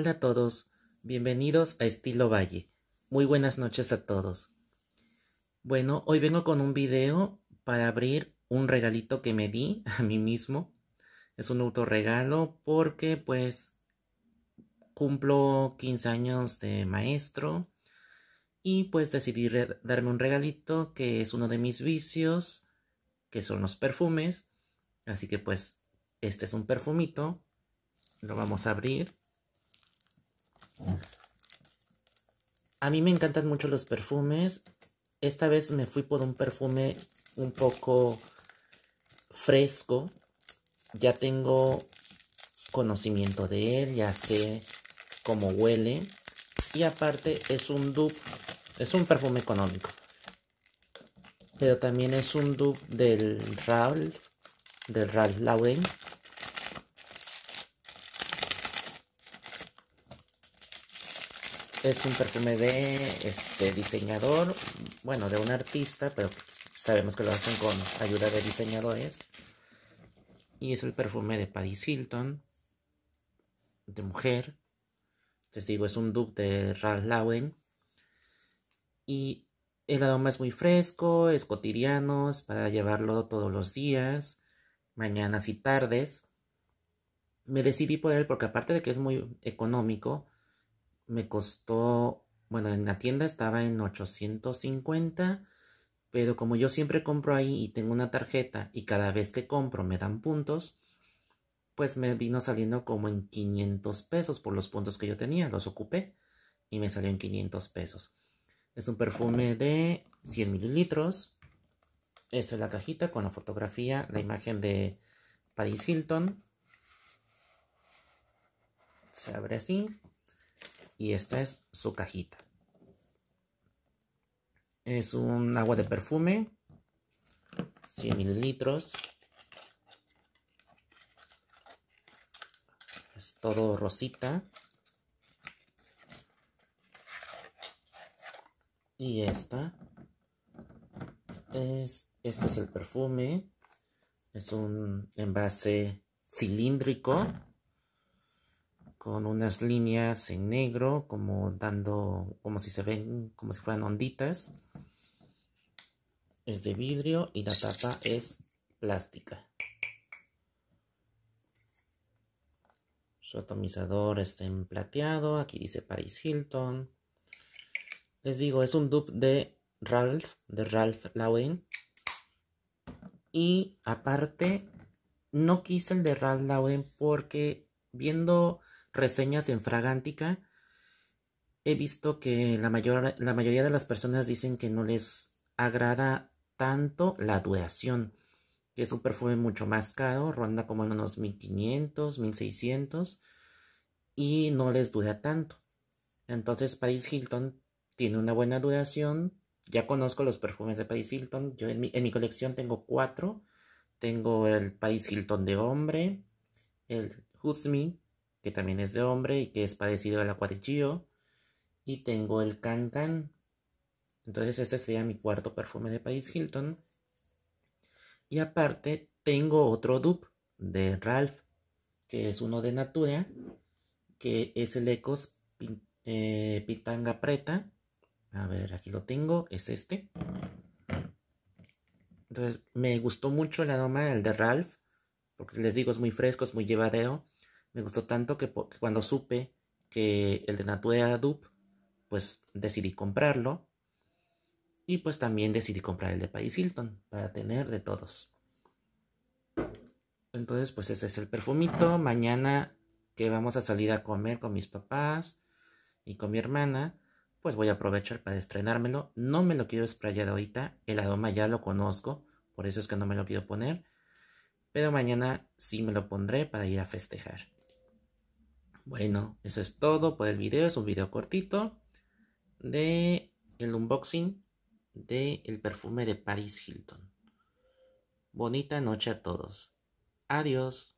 Hola a todos, bienvenidos a Estilo Valle. Muy buenas noches a todos. Bueno, hoy vengo con un video para abrir un regalito que me di a mí mismo. Es un autorregalo porque pues cumplo 15 años de maestro y pues decidí darme un regalito que es uno de mis vicios, que son los perfumes. Así que pues este es un perfumito. Lo vamos a abrir. A mí me encantan mucho los perfumes. Esta vez me fui por un perfume un poco fresco. Ya tengo conocimiento de él, ya sé cómo huele. Y aparte es un dupe, es un perfume económico. Pero también es un dupe del Raul, del Ralph Lauren. es un perfume de este diseñador, bueno, de un artista, pero sabemos que lo hacen con ayuda de diseñadores. Y es el perfume de Paddy Hilton, de mujer. Les digo, es un dupe de Ralph Lauren. Y el aroma es muy fresco, es cotidiano, es para llevarlo todos los días, mañanas y tardes. Me decidí por él porque aparte de que es muy económico, me costó, bueno, en la tienda estaba en 850, pero como yo siempre compro ahí y tengo una tarjeta y cada vez que compro me dan puntos, pues me vino saliendo como en 500 pesos por los puntos que yo tenía, los ocupé y me salió en 500 pesos. Es un perfume de 100 mililitros. Esta es la cajita con la fotografía, la imagen de Paris Hilton. Se abre así y esta es su cajita. Es un agua de perfume, 100 mililitros. Es todo rosita. Y esta es, este es el perfume. Es un envase cilíndrico con unas líneas en negro como dando como si se ven como si fueran onditas es de vidrio y la tapa es plástica su atomizador está en plateado aquí dice Paris Hilton les digo es un dupe de Ralph de Ralph Lauren y aparte no quise el de Ralph Lauren porque viendo reseñas en Fragántica, he visto que la, mayor, la mayoría de las personas dicen que no les agrada tanto la duración, que es un perfume mucho más caro, ronda como en unos 1500, 1600, y no les dura tanto. Entonces Paris Hilton tiene una buena duración. Ya conozco los perfumes de Paris Hilton. Yo en mi, en mi colección tengo cuatro. Tengo el Paris Hilton de hombre, el Who's Me, que también es de hombre y que es parecido al acuarellillo. Y tengo el Can Entonces este sería mi cuarto perfume de País Hilton. Y aparte tengo otro dupe de Ralph, que es uno de Natura, que es el Ecos eh, Pitanga Preta. A ver, aquí lo tengo, es este. Entonces me gustó mucho la aroma el de Ralph, porque les digo es muy fresco, es muy llevadero. Me gustó tanto que, cuando supe que el de Natura era dupe, pues decidí comprarlo. Y pues también decidí comprar el de Paris Hilton para tener de todos. Entonces, pues este es el perfumito. Mañana que vamos a salir a comer con mis papás y con mi hermana, pues voy a aprovechar para estrenármelo. No me lo quiero sprayar ahorita, el aroma ya lo conozco, por eso es que no me lo quiero poner. Pero mañana sí me lo pondré para ir a festejar. Bueno, eso es todo por el video. Es un video cortito de el unboxing del perfume de Paris Hilton. Bonita noche a todos. Adiós.